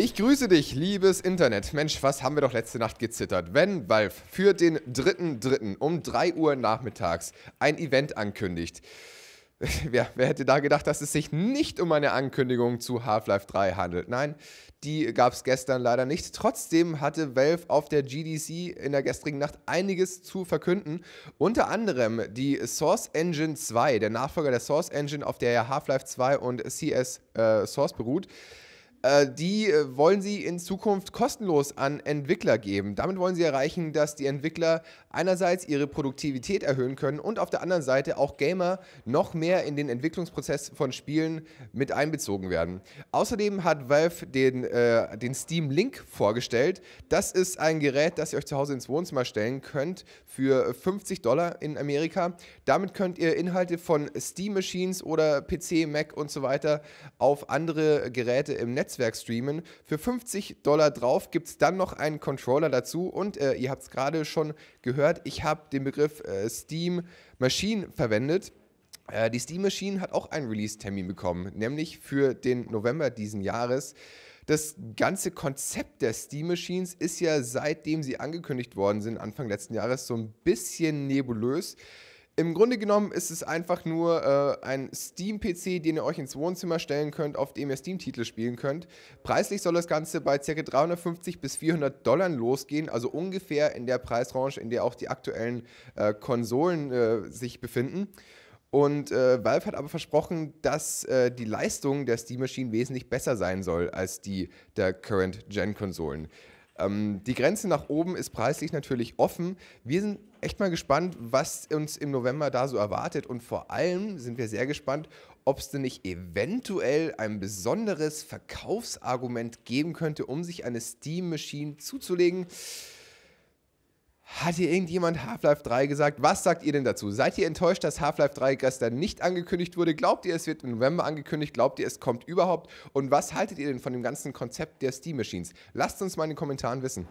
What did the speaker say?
Ich grüße dich, liebes Internet. Mensch, was haben wir doch letzte Nacht gezittert, wenn Valve für den 3.3. um 3 Uhr nachmittags ein Event ankündigt. Wer, wer, hätte da gedacht, dass es sich nicht um eine Ankündigung zu Half-Life 3 handelt? Nein, die gab es gestern leider nicht. Trotzdem hatte Valve auf der GDC in der gestrigen Nacht einiges zu verkünden. Unter anderem die Source Engine 2, der Nachfolger der Source Engine, auf der ja Half-Life 2 und CS äh, Source beruht äh, die äh, wollen sie in Zukunft kostenlos an Entwickler geben. Damit wollen sie erreichen, dass die Entwickler einerseits ihre Produktivität erhöhen können und auf der anderen Seite auch Gamer noch mehr in den Entwicklungsprozess von Spielen mit einbezogen werden. Außerdem hat Valve den, äh, den Steam Link vorgestellt. Das ist ein Gerät, das ihr euch zu Hause ins Wohnzimmer stellen könnt für 50 Dollar in Amerika. Damit könnt ihr Inhalte von Steam Machines oder PC, Mac und so weiter auf andere Geräte im Netz Netzwerk streamen. Für 50 Dollar drauf gibt es dann noch einen Controller dazu und äh, ihr habt es gerade schon gehört, ich habe den Begriff äh, Steam Machine verwendet. Äh, die Steam Machine hat auch einen Release-Termin bekommen, nämlich für den November diesen Jahres. Das ganze Konzept der Steam Machines ist ja seitdem sie angekündigt worden sind, Anfang letzten Jahres, so ein bisschen nebulös. Im Grunde genommen ist es einfach nur äh, ein Steam-PC, den ihr euch ins Wohnzimmer stellen könnt, auf dem ihr Steam-Titel spielen könnt. Preislich soll das Ganze bei ca. 350 bis 400 Dollar losgehen, also ungefähr in der Preisrange, in der auch die aktuellen äh, Konsolen äh, sich befinden. Und äh, Valve hat aber versprochen, dass äh, die Leistung der steam maschine wesentlich besser sein soll als die der Current-Gen-Konsolen. Ähm, die Grenze nach oben ist preislich natürlich offen. Wir sind echt mal gespannt, was uns im November da so erwartet. Und vor allem sind wir sehr gespannt, ob es denn nicht eventuell ein besonderes Verkaufsargument geben könnte, um sich eine Steam Machine zuzulegen. Hat hier irgendjemand Half-Life 3 gesagt? Was sagt ihr denn dazu? Seid ihr enttäuscht, dass Half-Life 3 gestern nicht angekündigt wurde? Glaubt ihr, es wird im November angekündigt? Glaubt ihr, es kommt überhaupt? Und was haltet ihr denn von dem ganzen Konzept der Steam Machines? Lasst uns mal in den Kommentaren wissen.